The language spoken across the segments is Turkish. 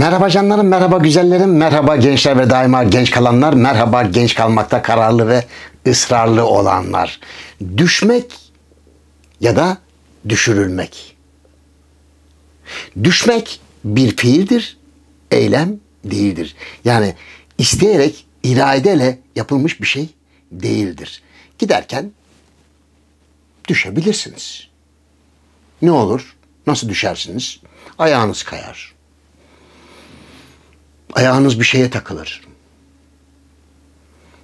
Merhaba canlarım, merhaba güzellerim, merhaba gençler ve daima genç kalanlar, merhaba genç kalmakta kararlı ve ısrarlı olanlar. Düşmek ya da düşürülmek. Düşmek bir fiildir, eylem değildir. Yani isteyerek, iradeyle yapılmış bir şey değildir. Giderken düşebilirsiniz. Ne olur? Nasıl düşersiniz? Ayağınız kayar Ayağınız bir şeye takılır.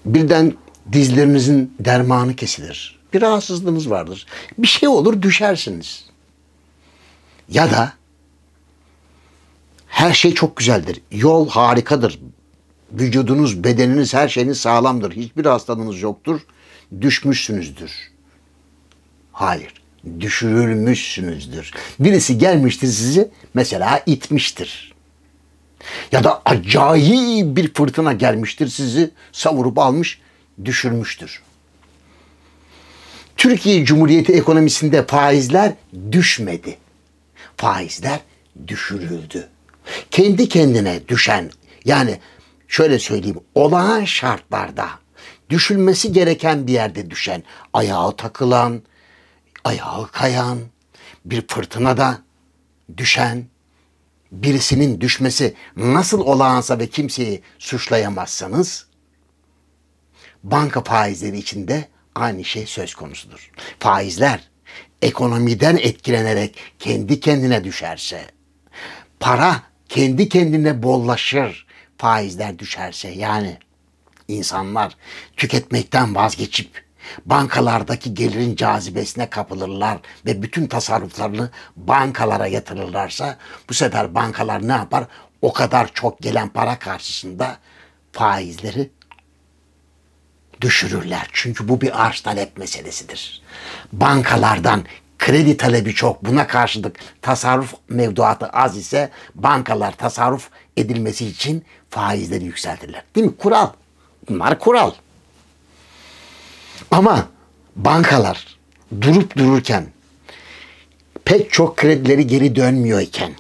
Birden dizlerinizin dermanı kesilir. Bir rahatsızlığınız vardır. Bir şey olur düşersiniz. Ya da her şey çok güzeldir. Yol harikadır. Vücudunuz, bedeniniz, her şeyiniz sağlamdır. Hiçbir hastalığınız yoktur. Düşmüşsünüzdür. Hayır. Düşürülmüşsünüzdür. Birisi gelmiştir sizi mesela itmiştir. Ya da acayip bir fırtına gelmiştir sizi savurup almış düşürmüştür. Türkiye Cumhuriyeti ekonomisinde faizler düşmedi. Faizler düşürüldü. Kendi kendine düşen yani şöyle söyleyeyim olağan şartlarda düşülmesi gereken bir yerde düşen, ayağı takılan, ayağı kayan, bir fırtına da düşen birisinin düşmesi nasıl olağansa ve kimseyi suçlayamazsanız banka faizleri içinde aynı şey söz konusudur. Faizler ekonomiden etkilenerek kendi kendine düşerse, para kendi kendine bollaşır faizler düşerse yani insanlar tüketmekten vazgeçip Bankalardaki gelirin cazibesine kapılırlar ve bütün tasarruflarını bankalara yatırırlarsa bu sefer bankalar ne yapar? O kadar çok gelen para karşısında faizleri düşürürler. Çünkü bu bir arz talep meselesidir. Bankalardan kredi talebi çok buna karşılık tasarruf mevduatı az ise bankalar tasarruf edilmesi için faizleri yükseltirler. Değil mi? Kural. Bunlar kural. Ama bankalar durup dururken pek çok kredileri geri dönmüyor iken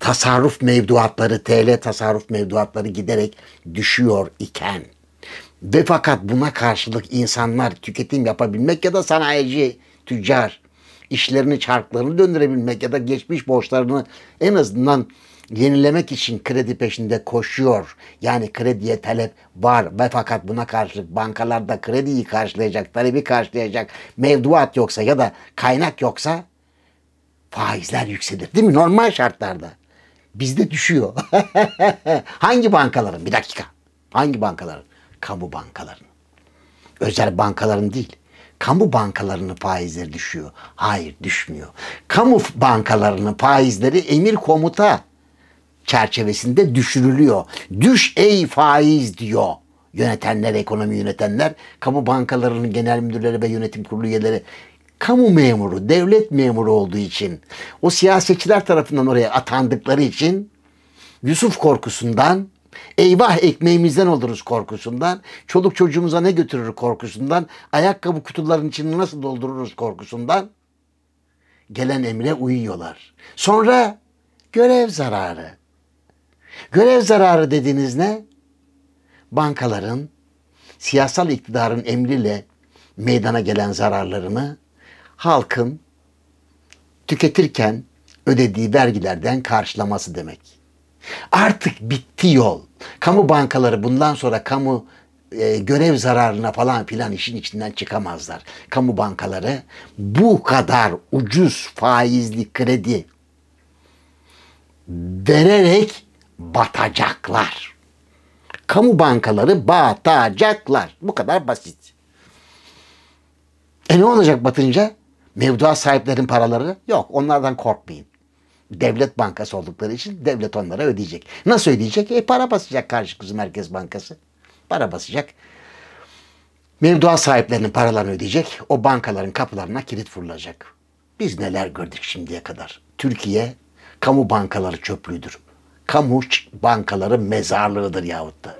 tasarruf mevduatları, TL tasarruf mevduatları giderek düşüyor iken ve fakat buna karşılık insanlar tüketim yapabilmek ya da sanayici, tüccar işlerini, çarklarını döndürebilmek ya da geçmiş borçlarını en azından yenilemek için kredi peşinde koşuyor. Yani krediye talep var ve fakat buna karşılık bankalarda krediyi karşılayacak, talebi karşılayacak mevduat yoksa ya da kaynak yoksa faizler yükselir değil mi? Normal şartlarda. Bizde düşüyor. Hangi bankaların? Bir dakika. Hangi bankaların? Kamu bankaların. Özel bankaların değil kamu bankalarının faizleri düşüyor. Hayır düşmüyor. Kamu bankalarının faizleri emir komuta çerçevesinde düşürülüyor. Düş ey faiz diyor yönetenler, ekonomi yönetenler, kamu bankalarının genel müdürleri ve yönetim kurulu üyeleri kamu memuru, devlet memuru olduğu için o siyasetçiler tarafından oraya atandıkları için Yusuf korkusundan Eyvah ekmeğimizden oluruz korkusundan, çoluk çocuğumuza ne götürür korkusundan, ayakkabı kutularının içini nasıl doldururuz korkusundan gelen emre uyuyorlar. Sonra görev zararı. Görev zararı dediğiniz ne? Bankaların siyasal iktidarın emriyle meydana gelen zararlarını halkın tüketirken ödediği vergilerden karşılaması demek. Artık bitti yol. Kamu bankaları bundan sonra kamu e, görev zararına falan filan işin içinden çıkamazlar. Kamu bankaları bu kadar ucuz faizli kredi vererek batacaklar. Kamu bankaları batacaklar. Bu kadar basit. E ne olacak batınca? Mevduat sahiplerin paraları yok. Onlardan korkmayın. Devlet bankası oldukları için devlet onlara ödeyecek. Nasıl ödeyecek? E para basacak karşı kızı Merkez Bankası. Para basacak. Mevduat sahiplerinin paralarını ödeyecek. O bankaların kapılarına kilit vurulacak. Biz neler gördük şimdiye kadar. Türkiye kamu bankaları çöplüğüdür kamu bankaları mezarlığıdır yahut da.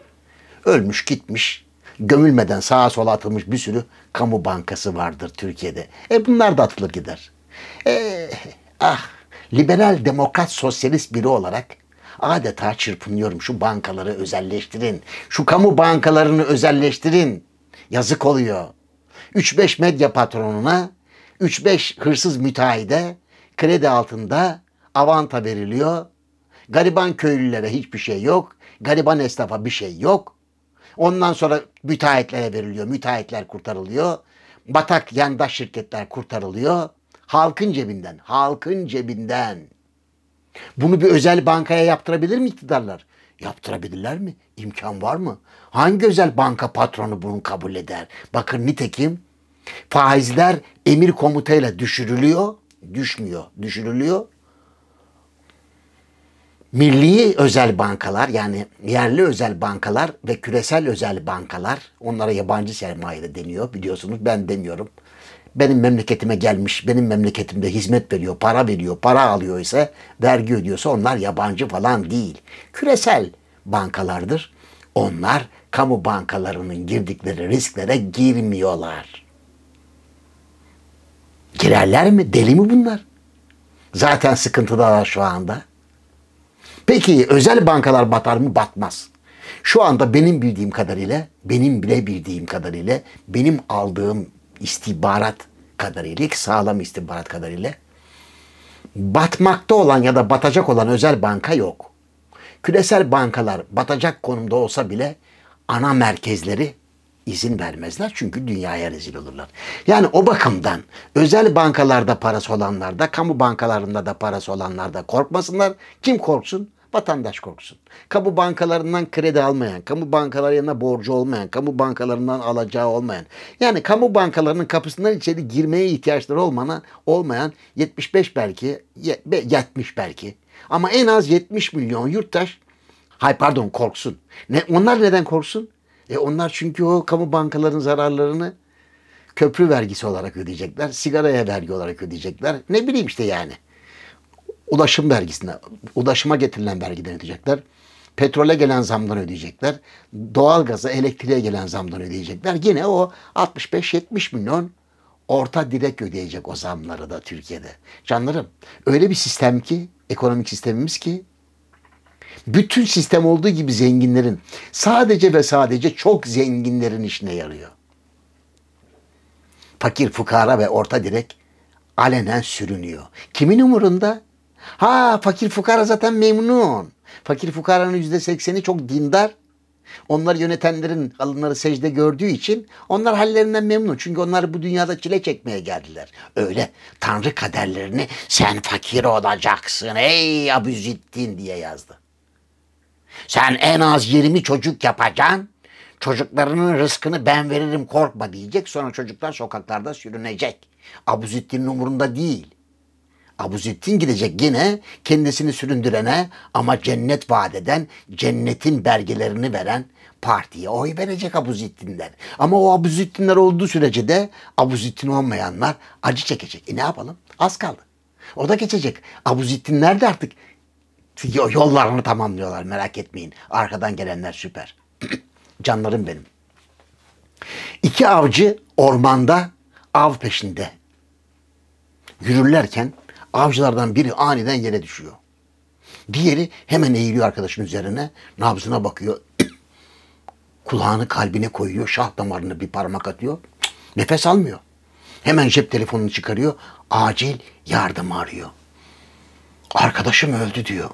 Ölmüş gitmiş, gömülmeden sağa sola atılmış bir sürü kamu bankası vardır Türkiye'de. E bunlar da atılır gider. E, ah liberal demokrat sosyalist biri olarak adeta çırpınıyorum şu bankaları özelleştirin. Şu kamu bankalarını özelleştirin. Yazık oluyor. 3-5 medya patronuna, 3-5 hırsız müteahhide kredi altında avanta veriliyor Gariban köylülere hiçbir şey yok. Gariban esnafa bir şey yok. Ondan sonra müteahhitlere veriliyor. Müteahhitler kurtarılıyor. Batak yandaş şirketler kurtarılıyor. Halkın cebinden, halkın cebinden. Bunu bir özel bankaya yaptırabilir mi iktidarlar? Yaptırabilirler mi? İmkan var mı? Hangi özel banka patronu bunu kabul eder? Bakın nitekim faizler emir komutayla düşürülüyor, düşmüyor, düşürülüyor milli özel bankalar yani yerli özel bankalar ve küresel özel bankalar onlara yabancı sermaye de deniyor biliyorsunuz ben demiyorum. Benim memleketime gelmiş, benim memleketimde hizmet veriyor, para veriyor, para alıyor ise, vergi ödüyorsa onlar yabancı falan değil. Küresel bankalardır. Onlar kamu bankalarının girdikleri risklere girmiyorlar. Girerler mi? Deli mi bunlar? Zaten sıkıntıdalar şu anda. Peki özel bankalar batar mı? Batmaz. Şu anda benim bildiğim kadarıyla, benim bile bildiğim kadarıyla, benim aldığım istihbarat kadarıyla, sağlam istihbarat kadarıyla batmakta olan ya da batacak olan özel banka yok. Küresel bankalar batacak konumda olsa bile ana merkezleri izin vermezler çünkü dünyaya rezil olurlar. Yani o bakımdan özel bankalarda parası olanlar da, kamu bankalarında da parası olanlar da korkmasınlar. Kim korksun? Vatandaş korksun. Kamu bankalarından kredi almayan, kamu bankalarına borcu olmayan, kamu bankalarından alacağı olmayan. Yani kamu bankalarının kapısından içeri girmeye ihtiyaçları olmana, olmayan 75 belki, 70 belki. Ama en az 70 milyon yurttaş, hay pardon korksun. Ne, onlar neden korksun? E onlar çünkü o kamu bankalarının zararlarını köprü vergisi olarak ödeyecekler, sigaraya vergi olarak ödeyecekler. Ne bileyim işte yani ulaşım vergisine, ulaşıma getirilen vergiden ödeyecekler. Petrole gelen zamdan ödeyecekler. Doğalgaza, elektriğe gelen zamdan ödeyecekler. Yine o 65-70 milyon orta direk ödeyecek o zamları da Türkiye'de. Canlarım öyle bir sistem ki, ekonomik sistemimiz ki bütün sistem olduğu gibi zenginlerin sadece ve sadece çok zenginlerin işine yarıyor. Fakir, fukara ve orta direk alenen sürünüyor. Kimin umurunda? Ha fakir fukara zaten memnun. Fakir fukaranın yüzde sekseni çok dindar. Onlar yönetenlerin alınları secde gördüğü için onlar hallerinden memnun. Çünkü onlar bu dünyada çile çekmeye geldiler. Öyle Tanrı kaderlerini sen fakir olacaksın ey Abuzittin diye yazdı. Sen en az 20 çocuk yapacaksın. Çocuklarının rızkını ben veririm korkma diyecek. Sonra çocuklar sokaklarda sürünecek. Abuzittin'in umurunda değil. Abu Zittin gidecek yine kendisini süründürene ama cennet vaat cennetin belgelerini veren partiye oy verecek Abu Zittinler. Ama o Abu Zittinler olduğu sürece de Abu Zittin olmayanlar acı çekecek. E ne yapalım? Az kaldı. O da geçecek. Abu Zittinler de artık yollarını tamamlıyorlar merak etmeyin. Arkadan gelenler süper. Canlarım benim. İki avcı ormanda av peşinde yürürlerken Avcılardan biri aniden yere düşüyor. Diğeri hemen eğiliyor arkadaşın üzerine. Nabzına bakıyor. Kulağını kalbine koyuyor. Şah damarına bir parmak atıyor. Nefes almıyor. Hemen cep telefonunu çıkarıyor. Acil yardım arıyor. Arkadaşım öldü diyor.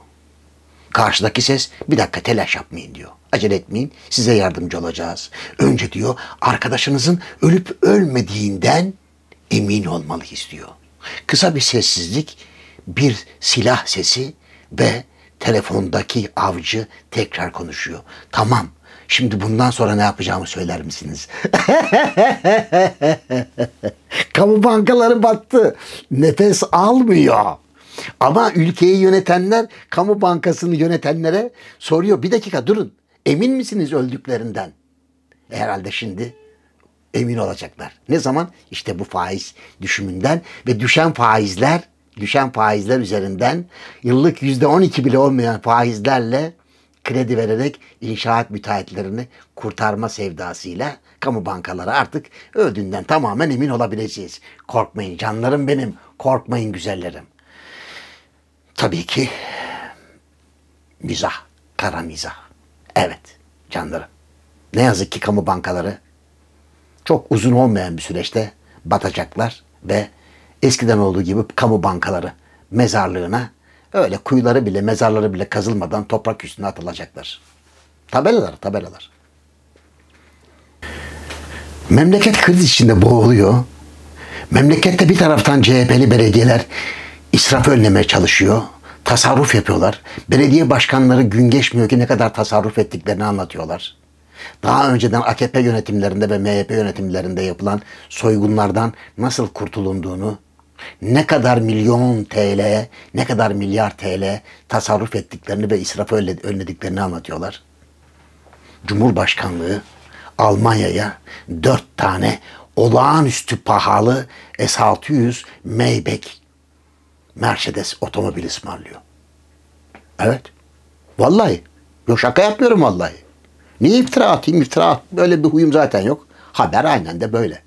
Karşıdaki ses bir dakika telaş yapmayın diyor. Acele etmeyin size yardımcı olacağız. Önce diyor arkadaşınızın ölüp ölmediğinden emin olmalıyız diyor. Kısa bir sessizlik, bir silah sesi ve telefondaki avcı tekrar konuşuyor. Tamam. Şimdi bundan sonra ne yapacağımı söyler misiniz? Kamu bankaları battı. Nefes almıyor. Ama ülkeyi yönetenler kamu bankasını yönetenlere soruyor. Bir dakika durun. Emin misiniz öldüklerinden? E, herhalde şimdi emin olacaklar. Ne zaman? İşte bu faiz düşümünden ve düşen faizler düşen faizler üzerinden yıllık yüzde on iki bile olmayan faizlerle kredi vererek inşaat müteahhitlerini kurtarma sevdasıyla kamu bankaları artık öldüğünden tamamen emin olabileceğiz. Korkmayın canlarım benim, korkmayın güzellerim. Tabii ki mizah, kara mizah. Evet canlarım. Ne yazık ki kamu bankaları çok uzun olmayan bir süreçte batacaklar ve eskiden olduğu gibi kamu bankaları mezarlığına öyle kuyuları bile mezarları bile kazılmadan toprak üstüne atılacaklar. Tabelalar tabelalar. Memleket kriz içinde boğuluyor. Memlekette bir taraftan CHP'li belediyeler israf önlemeye çalışıyor. Tasarruf yapıyorlar. Belediye başkanları gün geçmiyor ki ne kadar tasarruf ettiklerini anlatıyorlar. Daha önceden AKP yönetimlerinde ve MHP yönetimlerinde yapılan soygunlardan nasıl kurtulunduğunu, ne kadar milyon TL, ne kadar milyar TL tasarruf ettiklerini ve israfı önlediklerini anlatıyorlar. Cumhurbaşkanlığı Almanya'ya dört tane olağanüstü pahalı S600 Maybach Mercedes otomobil ısmarlıyor. Evet. Vallahi. Yok şaka yapmıyorum vallahi. Niye iftira atayım? İftira at. Böyle bir huyum zaten yok. Haber aynen de böyle.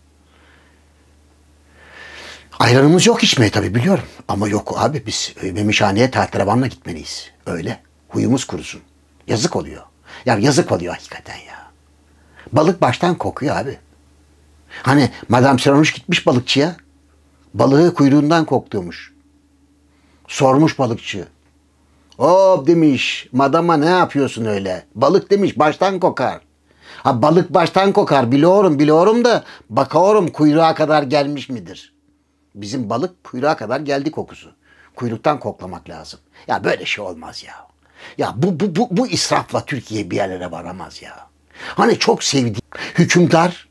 Ayranımız yok içmeye tabi biliyorum. Ama yok abi biz e, memişhaneye tahtrevanla gitmeliyiz. Öyle. Huyumuz kurusun. Yazık oluyor. Ya yazık oluyor hakikaten ya. Balık baştan kokuyor abi. Hani Madame Siranuş gitmiş balıkçıya. Balığı kuyruğundan kokluyormuş. Sormuş balıkçı. Hop demiş madama ne yapıyorsun öyle? Balık demiş baştan kokar. Ha balık baştan kokar biliyorum biliyorum da bakıyorum kuyruğa kadar gelmiş midir? Bizim balık kuyruğa kadar geldi kokusu. Kuyruktan koklamak lazım. Ya böyle şey olmaz ya. Ya bu, bu, bu, bu israfla Türkiye bir yerlere varamaz ya. Hani çok sevdiğim hükümdar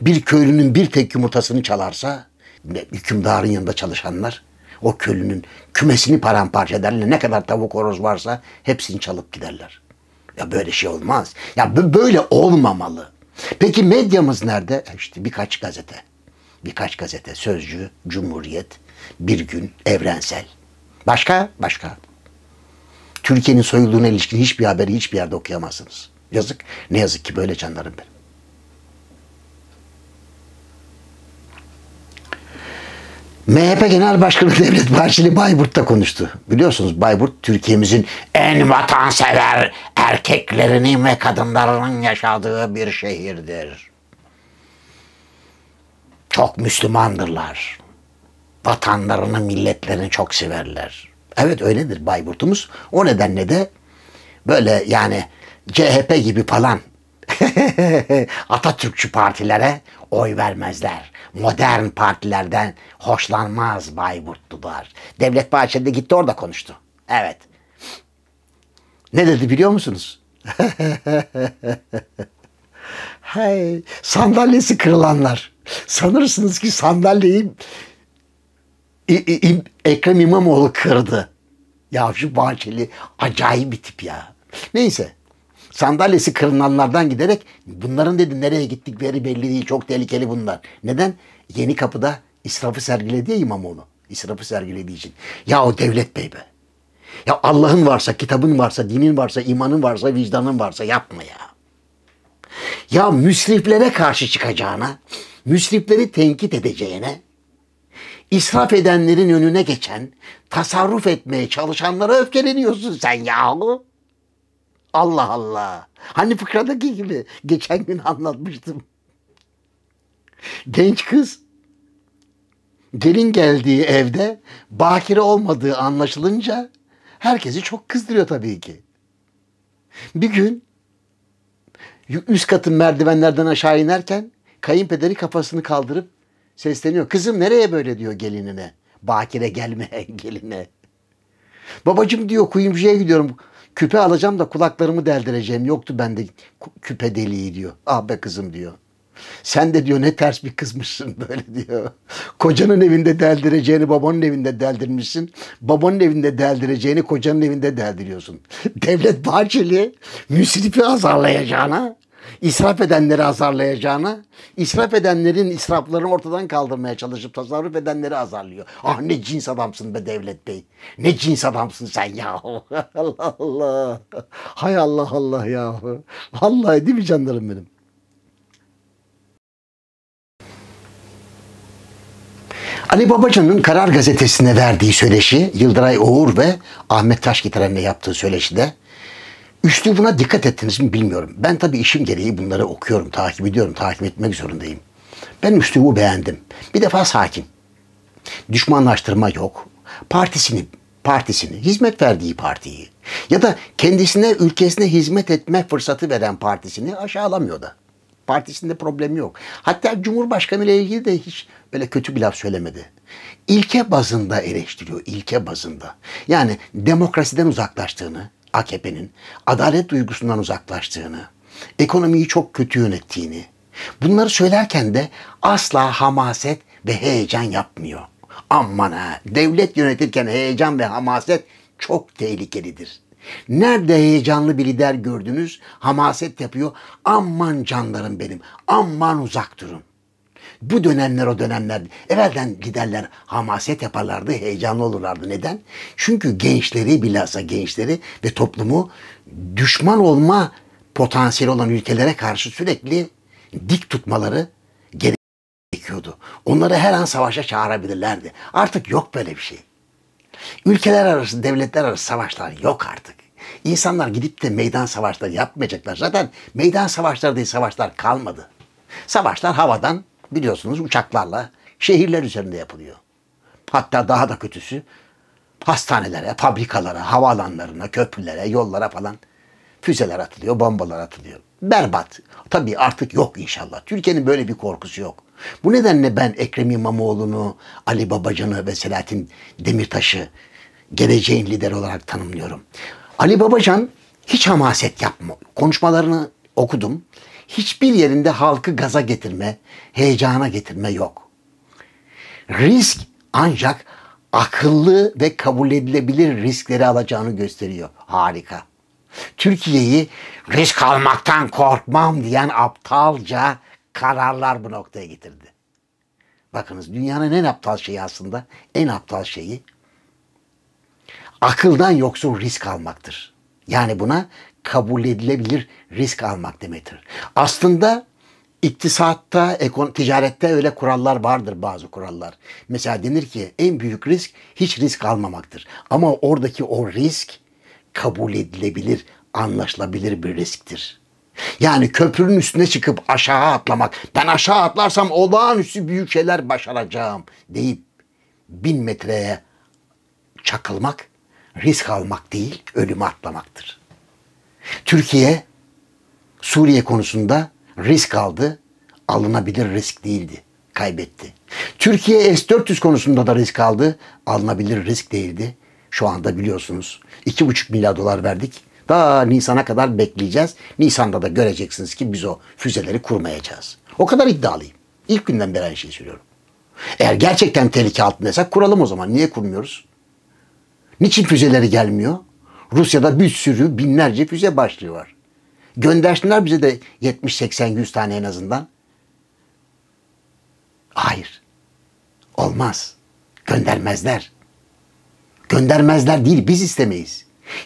bir köylünün bir tek yumurtasını çalarsa hükümdarın yanında çalışanlar o köylünün kümesini paramparça ederler. Ne kadar tavuk horoz varsa hepsini çalıp giderler. Ya böyle şey olmaz. Ya böyle olmamalı. Peki medyamız nerede? E işte birkaç gazete. Birkaç gazete. Sözcü, Cumhuriyet, Bir Gün, Evrensel. Başka? Başka. Türkiye'nin soyulduğuna ilişkin hiçbir haberi hiçbir yerde okuyamazsınız. Yazık. Ne yazık ki böyle canlarım benim. MHP Genel Başkanı Devlet Bahçeli Bayburt'ta konuştu. Biliyorsunuz Bayburt Türkiye'mizin en vatansever erkeklerinin ve kadınlarının yaşadığı bir şehirdir. Çok Müslümandırlar. Vatanlarını, milletlerini çok severler. Evet öyledir Bayburt'umuz. O nedenle de böyle yani CHP gibi falan Atatürkçü partilere oy vermezler. Modern partilerden hoşlanmaz Bayburtlular. Devlet Bahçeli de gitti orada konuştu. Evet. Ne dedi biliyor musunuz? Hey, sandalyesi kırılanlar. Sanırsınız ki sandalyeyi İ, İ, Ekrem İmamoğlu kırdı. Ya şu Bahçeli acayip bir tip ya. Neyse sandalyesi kırılanlardan giderek bunların dedi nereye gittikleri belli değil. Çok tehlikeli bunlar. Neden? Yeni kapıda israfı sergiledi ya İmamoğlu. İsrafı sergilediği için. Ya o devlet bey be. Ya Allah'ın varsa, kitabın varsa, dinin varsa, imanın varsa, vicdanın varsa yapma ya. Ya müsriflere karşı çıkacağına, müsrifleri tenkit edeceğine, israf edenlerin önüne geçen, tasarruf etmeye çalışanlara öfkeleniyorsun sen yahu. Allah Allah. Hani fıkradaki gibi geçen gün anlatmıştım. Genç kız gelin geldiği evde bakire olmadığı anlaşılınca herkesi çok kızdırıyor tabii ki. Bir gün üst katın merdivenlerden aşağı inerken kayınpederi kafasını kaldırıp sesleniyor. Kızım nereye böyle diyor gelinine. Bakire gelme geline. Babacım diyor kuyumcuya gidiyorum Küpe alacağım da kulaklarımı deldireceğim. Yoktu bende küpe deliği diyor. Ah be kızım diyor. Sen de diyor ne ters bir kızmışsın böyle diyor. Kocanın evinde deldireceğini babanın evinde deldirmişsin. Babanın evinde deldireceğini kocanın evinde deldiriyorsun. Devlet Bahçeli müsrifi azarlayacağına israf edenleri azarlayacağına, israf edenlerin israflarını ortadan kaldırmaya çalışıp tasarruf edenleri azarlıyor. Ah ne cins adamsın be Devlet Bey. Ne cins adamsın sen yahu. Allah Allah. Hay Allah Allah yahu. Vallahi değil mi canlarım benim? Ali Babacan'ın Karar Gazetesi'ne verdiği söyleşi Yıldıray Oğur ve Ahmet Taşgitaren'le yaptığı söyleşide Üslubuna dikkat ettiniz mi bilmiyorum. Ben tabii işim gereği bunları okuyorum, takip ediyorum, takip etmek zorundayım. Ben üslubu beğendim. Bir defa sakin. Düşmanlaştırma yok. Partisini, partisini, hizmet verdiği partiyi ya da kendisine, ülkesine hizmet etme fırsatı veren partisini aşağılamıyor da. Partisinde problemi yok. Hatta Cumhurbaşkanı ile ilgili de hiç böyle kötü bir laf söylemedi. İlke bazında eleştiriyor, ilke bazında. Yani demokrasiden uzaklaştığını, AKP'nin adalet duygusundan uzaklaştığını, ekonomiyi çok kötü yönettiğini, bunları söylerken de asla hamaset ve heyecan yapmıyor. Aman ha, devlet yönetirken heyecan ve hamaset çok tehlikelidir. Nerede heyecanlı bir lider gördünüz, hamaset yapıyor. Aman canlarım benim, aman uzak durun. Bu dönemler o dönemler. Evvelden giderler hamaset yaparlardı, heyecanlı olurlardı. Neden? Çünkü gençleri bilhassa gençleri ve toplumu düşman olma potansiyeli olan ülkelere karşı sürekli dik tutmaları gerekiyordu. Onları her an savaşa çağırabilirlerdi. Artık yok böyle bir şey. Ülkeler arası, devletler arası savaşlar yok artık. İnsanlar gidip de meydan savaşları yapmayacaklar. Zaten meydan savaşları diye savaşlar kalmadı. Savaşlar havadan biliyorsunuz uçaklarla şehirler üzerinde yapılıyor. Hatta daha da kötüsü hastanelere, fabrikalara, havaalanlarına, köprülere, yollara falan füzeler atılıyor, bombalar atılıyor. Berbat. Tabii artık yok inşallah. Türkiye'nin böyle bir korkusu yok. Bu nedenle ben Ekrem İmamoğlu'nu, Ali Babacan'ı ve Selahattin Demirtaş'ı geleceğin lideri olarak tanımlıyorum. Ali Babacan hiç hamaset yapma. Konuşmalarını okudum hiçbir yerinde halkı gaza getirme, heyecana getirme yok. Risk ancak akıllı ve kabul edilebilir riskleri alacağını gösteriyor. Harika. Türkiye'yi risk almaktan korkmam diyen aptalca kararlar bu noktaya getirdi. Bakınız dünyanın en aptal şeyi aslında, en aptal şeyi akıldan yoksun risk almaktır. Yani buna kabul edilebilir risk almak demektir. Aslında iktisatta, ekon, ticarette öyle kurallar vardır bazı kurallar. Mesela denir ki en büyük risk hiç risk almamaktır. Ama oradaki o risk kabul edilebilir, anlaşılabilir bir risktir. Yani köprünün üstüne çıkıp aşağı atlamak, ben aşağı atlarsam olağanüstü büyük şeyler başaracağım deyip bin metreye çakılmak risk almak değil, ölüme atlamaktır. Türkiye Suriye konusunda risk aldı. Alınabilir risk değildi. Kaybetti. Türkiye S-400 konusunda da risk aldı. Alınabilir risk değildi. Şu anda biliyorsunuz 2,5 milyar dolar verdik. Daha Nisan'a kadar bekleyeceğiz. Nisan'da da göreceksiniz ki biz o füzeleri kurmayacağız. O kadar iddialıyım. İlk günden beri aynı şeyi söylüyorum. Eğer gerçekten tehlike altındaysak kuralım o zaman. Niye kurmuyoruz? Niçin füzeleri gelmiyor? Rusya'da bir sürü binlerce füze başlığı var. Göndersinler bize de 70-80-100 tane en azından. Hayır. Olmaz. Göndermezler. Göndermezler değil biz istemeyiz.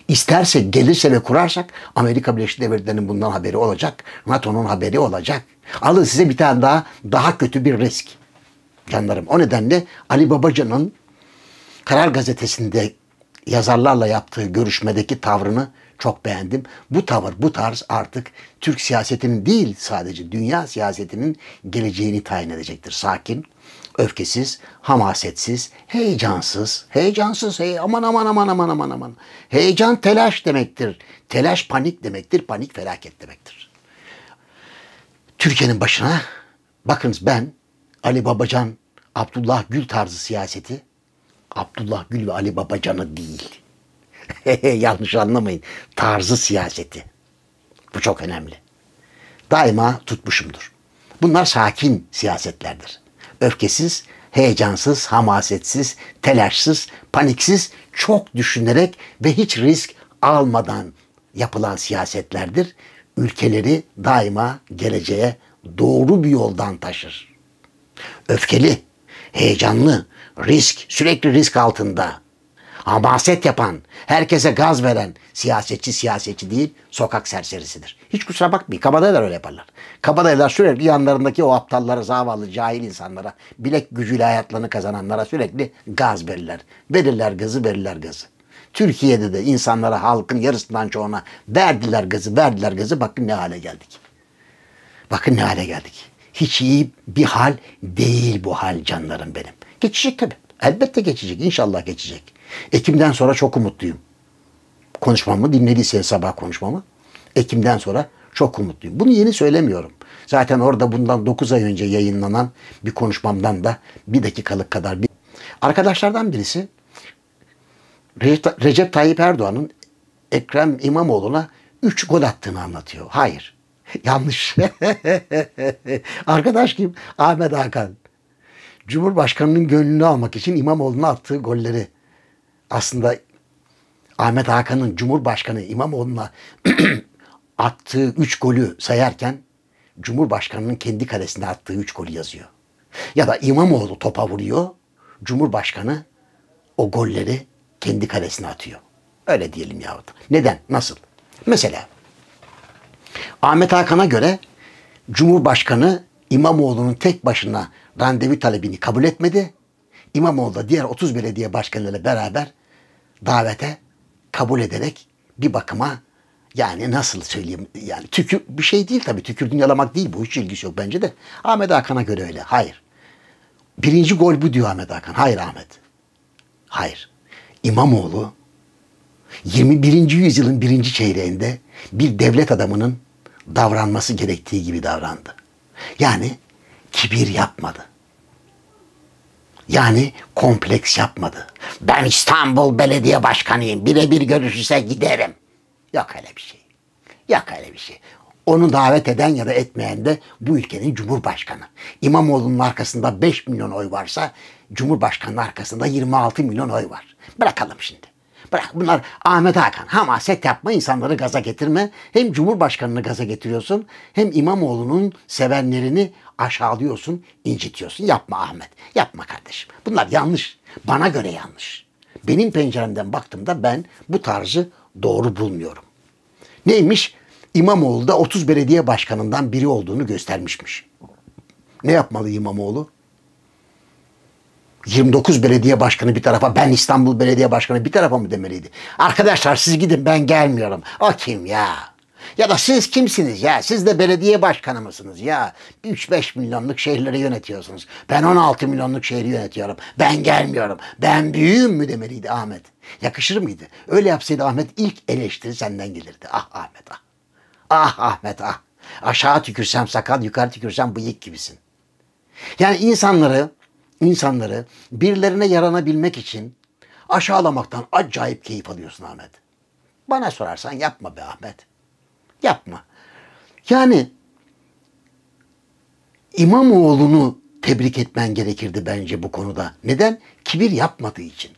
İsterse gelirse ve kurarsak Amerika Birleşik Devletleri'nin bundan haberi olacak. NATO'nun haberi olacak. Alın size bir tane daha daha kötü bir risk. Canlarım o nedenle Ali Babacan'ın Karar Gazetesi'nde yazarlarla yaptığı görüşmedeki tavrını çok beğendim. Bu tavır, bu tarz artık Türk siyasetinin değil sadece dünya siyasetinin geleceğini tayin edecektir. Sakin, öfkesiz, hamasetsiz, heyecansız, heyecansız, hey, aman aman aman aman aman aman. Heyecan telaş demektir. Telaş panik demektir, panik felaket demektir. Türkiye'nin başına bakınız ben Ali Babacan, Abdullah Gül tarzı siyaseti Abdullah Gül ve Ali Babacan'ı değil. Yanlış anlamayın. Tarzı siyaseti. Bu çok önemli. Daima tutmuşumdur. Bunlar sakin siyasetlerdir. Öfkesiz, heyecansız, hamasetsiz, telaşsız, paniksiz, çok düşünerek ve hiç risk almadan yapılan siyasetlerdir. Ülkeleri daima geleceğe doğru bir yoldan taşır. Öfkeli, heyecanlı, risk, sürekli risk altında. Hamaset yapan, herkese gaz veren siyasetçi siyasetçi değil, sokak serserisidir. Hiç kusura bakmayın, kabadayılar öyle yaparlar. Kabadayılar sürekli yanlarındaki o aptallara, zavallı, cahil insanlara, bilek gücüyle hayatlarını kazananlara sürekli gaz verirler. Verirler gazı, verirler gazı. Türkiye'de de insanlara, halkın yarısından çoğuna verdiler gazı, verdiler gazı. Bakın ne hale geldik. Bakın ne hale geldik. Hiç iyi bir hal değil bu hal canlarım benim. Geçecek tabii. Elbette geçecek. İnşallah geçecek. Ekim'den sonra çok umutluyum. Konuşmamı dinlediysen sabah konuşmamı. Ekim'den sonra çok umutluyum. Bunu yeni söylemiyorum. Zaten orada bundan 9 ay önce yayınlanan bir konuşmamdan da bir dakikalık kadar bir... Arkadaşlardan birisi Recep Tayyip Erdoğan'ın Ekrem İmamoğlu'na 3 gol attığını anlatıyor. Hayır. Yanlış. Arkadaş kim? Ahmet Hakan. Cumhurbaşkanının gönlünü almak için İmamoğlu'na attığı golleri aslında Ahmet Hakan'ın Cumhurbaşkanı İmamoğlu'na attığı 3 golü sayarken Cumhurbaşkanının kendi kalesinde attığı 3 golü yazıyor. Ya da İmamoğlu topa vuruyor, Cumhurbaşkanı o golleri kendi kalesine atıyor. Öyle diyelim yahut. Neden? Nasıl? Mesela Ahmet Hakan'a göre Cumhurbaşkanı İmamoğlu'nun tek başına randevu talebini kabul etmedi. İmamoğlu da diğer 30 belediye başkanıyla beraber davete kabul ederek bir bakıma yani nasıl söyleyeyim yani tükür bir şey değil tabii tükürdün yalamak değil bu hiç ilgisi yok bence de. Ahmet Hakan'a göre öyle. Hayır. Birinci gol bu diyor Ahmet Hakan. Hayır Ahmet. Hayır. İmamoğlu 21. yüzyılın birinci çeyreğinde bir devlet adamının davranması gerektiği gibi davrandı. Yani kibir yapmadı. Yani kompleks yapmadı. Ben İstanbul Belediye Başkanıyım. Birebir görüşürse giderim. Yok öyle bir şey. Yok öyle bir şey. Onu davet eden ya da etmeyen de bu ülkenin Cumhurbaşkanı. İmamoğlu'nun arkasında 5 milyon oy varsa Cumhurbaşkanı'nın arkasında 26 milyon oy var. Bırakalım şimdi. Bırak bunlar Ahmet Hakan. Hamaset yapma insanları gaza getirme. Hem Cumhurbaşkanı'nı gaza getiriyorsun hem İmamoğlu'nun sevenlerini aşağılıyorsun, incitiyorsun. Yapma Ahmet. Yapma kardeşim. Bunlar yanlış. Bana göre yanlış. Benim penceremden baktığımda ben bu tarzı doğru bulmuyorum. Neymiş? İmamoğlu da 30 belediye başkanından biri olduğunu göstermişmiş. Ne yapmalı İmamoğlu? 29 belediye başkanı bir tarafa, ben İstanbul belediye başkanı bir tarafa mı demeliydi? Arkadaşlar siz gidin ben gelmiyorum. O kim ya? Ya da siz kimsiniz ya? Siz de belediye başkanı mısınız ya? 3-5 milyonluk şehirleri yönetiyorsunuz. Ben 16 milyonluk şehri yönetiyorum. Ben gelmiyorum. Ben büyüğüm mü demeliydi Ahmet? Yakışır mıydı? Öyle yapsaydı Ahmet ilk eleştiri senden gelirdi. Ah Ahmet ah. Ah Ahmet ah. Aşağı tükürsem sakal, yukarı tükürsem bıyık gibisin. Yani insanları insanları birilerine yaranabilmek için aşağılamaktan acayip keyif alıyorsun Ahmet. Bana sorarsan yapma be Ahmet. Yapma. Yani İmamoğlu'nu tebrik etmen gerekirdi bence bu konuda. Neden? Kibir yapmadığı için.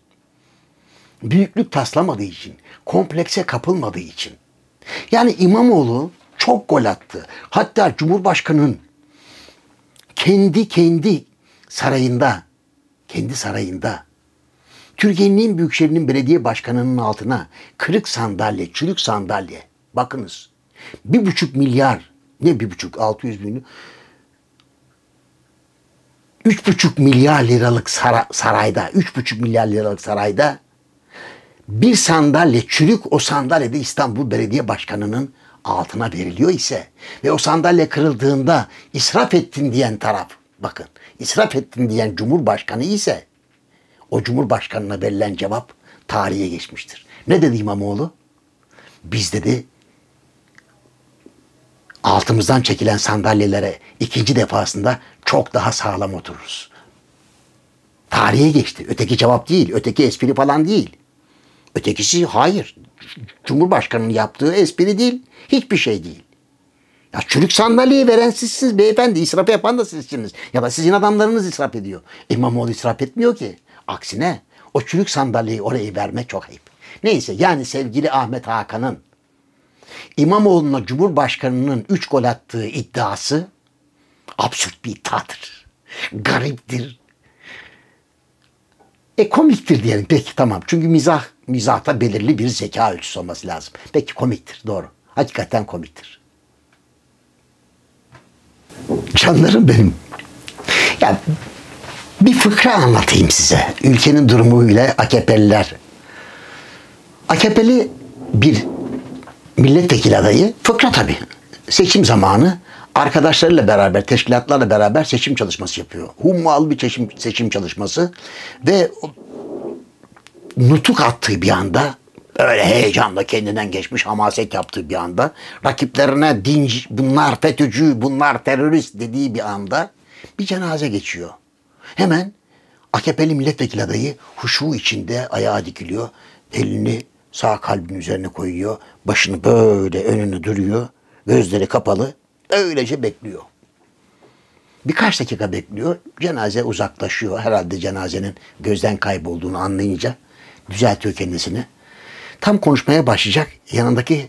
Büyüklük taslamadığı için. Komplekse kapılmadığı için. Yani İmamoğlu çok gol attı. Hatta Cumhurbaşkanı'nın kendi kendi sarayında, kendi sarayında Türkiye'nin en büyük şehrinin belediye başkanının altına kırık sandalye, çürük sandalye. Bakınız bir buçuk milyar ne bir buçuk altı yüz bin üç buçuk milyar liralık sarayda üç buçuk milyar liralık sarayda bir sandalye çürük o sandalye de İstanbul Belediye Başkanı'nın altına veriliyor ise ve o sandalye kırıldığında israf ettin diyen taraf bakın israf ettin diyen cumhurbaşkanı ise o cumhurbaşkanına verilen cevap tarihe geçmiştir. Ne dedi İmamoğlu? Biz dedi altımızdan çekilen sandalyelere ikinci defasında çok daha sağlam otururuz. Tarihe geçti. Öteki cevap değil, öteki espri falan değil. Ötekisi hayır. Cumhurbaşkanının yaptığı espri değil, hiçbir şey değil. Ya çürük sandalyeyi veren sizsiniz beyefendi. İsraf yapan da sizsiniz. Ya da sizin adamlarınız israf ediyor. İmamoğlu israf etmiyor ki. Aksine o çürük sandalyeyi oraya verme çok ayıp. Neyse yani sevgili Ahmet Hakan'ın İmamoğlu'na Cumhurbaşkanı'nın 3 gol attığı iddiası absürt bir iddiadır. Gariptir. E komiktir diyelim. Peki tamam. Çünkü mizah, mizahta belirli bir zeka ölçüsü olması lazım. Peki komiktir. Doğru. Hakikaten komiktir. Canlarım benim. Ya bir fıkra anlatayım size. Ülkenin durumuyla ile AKP'liler. AKP'li bir milletvekili adayı fıkra tabii. Seçim zamanı arkadaşlarıyla beraber, teşkilatlarla beraber seçim çalışması yapıyor. Hummalı bir seçim, seçim çalışması ve nutuk attığı bir anda öyle heyecanla kendinden geçmiş hamaset yaptığı bir anda rakiplerine dinci, bunlar FETÖ'cü, bunlar terörist dediği bir anda bir cenaze geçiyor. Hemen AKP'li milletvekili adayı huşu içinde ayağa dikiliyor. Elini sağ kalbin üzerine koyuyor. Başını böyle önüne duruyor. Gözleri kapalı. Öylece bekliyor. Birkaç dakika bekliyor. Cenaze uzaklaşıyor. Herhalde cenazenin gözden kaybolduğunu anlayınca düzeltiyor kendisini. Tam konuşmaya başlayacak yanındaki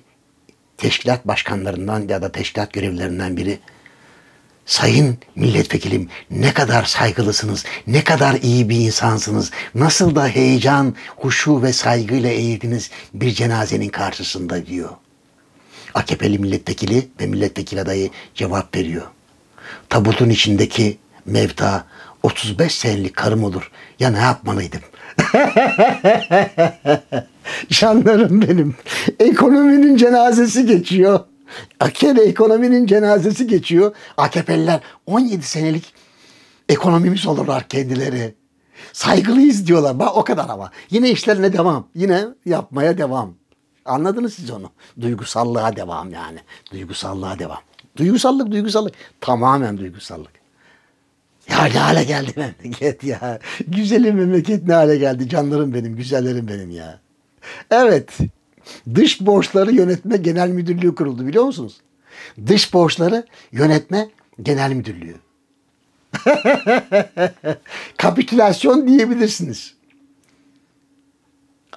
teşkilat başkanlarından ya da teşkilat görevlilerinden biri Sayın milletvekilim ne kadar saygılısınız, ne kadar iyi bir insansınız, nasıl da heyecan, huşu ve saygıyla eğildiniz bir cenazenin karşısında diyor. AKP'li milletvekili ve milletvekili adayı cevap veriyor. Tabutun içindeki mevta 35 senelik karım olur. Ya ne yapmalıydım? Canlarım benim. Ekonominin cenazesi geçiyor. Akere ekonominin cenazesi geçiyor. AKP'liler 17 senelik ekonomimiz olurlar kendileri. Saygılıyız diyorlar. Bak o kadar ama. Yine işlerine devam. Yine yapmaya devam. Anladınız siz onu. Duygusallığa devam yani. Duygusallığa devam. Duygusallık, duygusallık. Tamamen duygusallık. Ya ne hale geldi memleket ya. Güzelim memleket ne hale geldi. Canlarım benim, güzellerim benim ya evet. Dış borçları yönetme genel müdürlüğü kuruldu biliyor musunuz? Dış borçları yönetme genel müdürlüğü. Kapitülasyon diyebilirsiniz.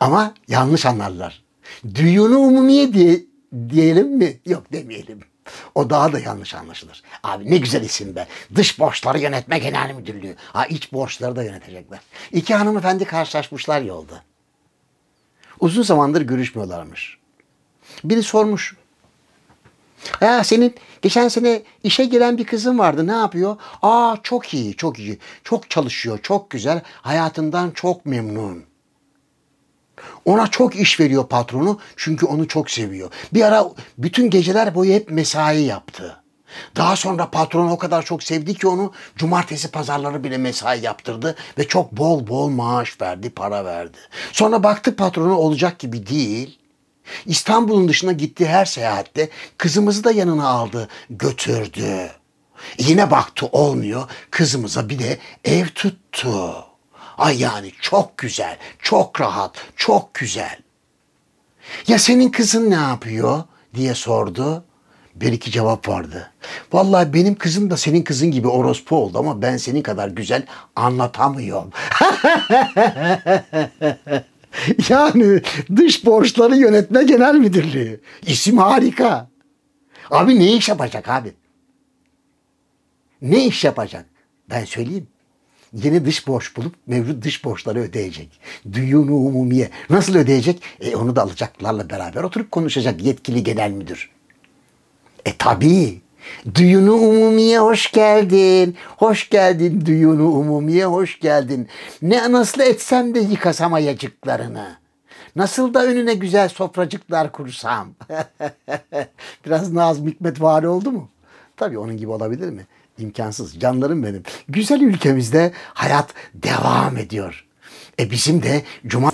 Ama yanlış anlarlar. Düyunu umumiye diye, diyelim mi? Yok demeyelim. O daha da yanlış anlaşılır. Abi ne güzel isim be. Dış borçları yönetme genel müdürlüğü. Ha iç borçları da yönetecekler. İki hanımefendi karşılaşmışlar yolda. Uzun zamandır görüşmüyorlarmış. Biri sormuş. Ya senin geçen sene işe gelen bir kızın vardı. Ne yapıyor? Aa çok iyi, çok iyi. Çok çalışıyor, çok güzel. Hayatından çok memnun. Ona çok iş veriyor patronu çünkü onu çok seviyor. Bir ara bütün geceler boyu hep mesai yaptı. Daha sonra patron o kadar çok sevdi ki onu cumartesi pazarları bile mesai yaptırdı ve çok bol bol maaş verdi, para verdi. Sonra baktı patronu olacak gibi değil. İstanbul'un dışına gittiği her seyahatte kızımızı da yanına aldı, götürdü. Yine baktı olmuyor, kızımıza bir de ev tuttu. Ay yani çok güzel, çok rahat, çok güzel. Ya senin kızın ne yapıyor diye sordu bir iki cevap vardı. Vallahi benim kızım da senin kızın gibi orospu oldu ama ben senin kadar güzel anlatamıyorum. yani dış borçları yönetme genel müdürlüğü. İsim harika. Abi ne iş yapacak abi? Ne iş yapacak? Ben söyleyeyim. Yeni dış borç bulup mevcut dış borçları ödeyecek. Düyunu umumiye. Nasıl ödeyecek? E onu da alacaklarla beraber oturup konuşacak yetkili genel müdür. E tabii Düğünü umumiye hoş geldin. Hoş geldin düğünü umumiye hoş geldin. Ne nasıl etsem de yıkasam ayacıklarını. Nasıl da önüne güzel sofracıklar kursam. Biraz Nazım Hikmet var oldu mu? Tabii onun gibi olabilir mi? İmkansız. Canlarım benim. Güzel ülkemizde hayat devam ediyor. E bizim de cuma...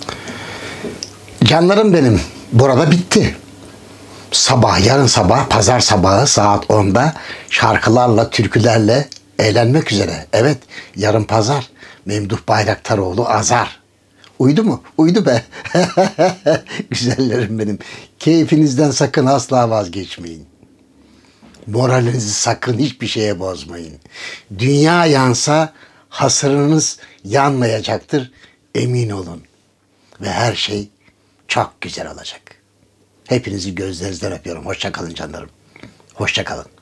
Canlarım benim. Burada bitti sabah, yarın sabah, pazar sabahı saat 10'da şarkılarla, türkülerle eğlenmek üzere. Evet, yarın pazar. Memduh Bayraktaroğlu Azar. Uydu mu? Uydu be. Güzellerim benim. Keyfinizden sakın asla vazgeçmeyin. Moralinizi sakın hiçbir şeye bozmayın. Dünya yansa hasırınız yanmayacaktır. Emin olun. Ve her şey çok güzel olacak. Hepinizi gözlerinizden öpüyorum. Hoşçakalın canlarım. Hoşçakalın.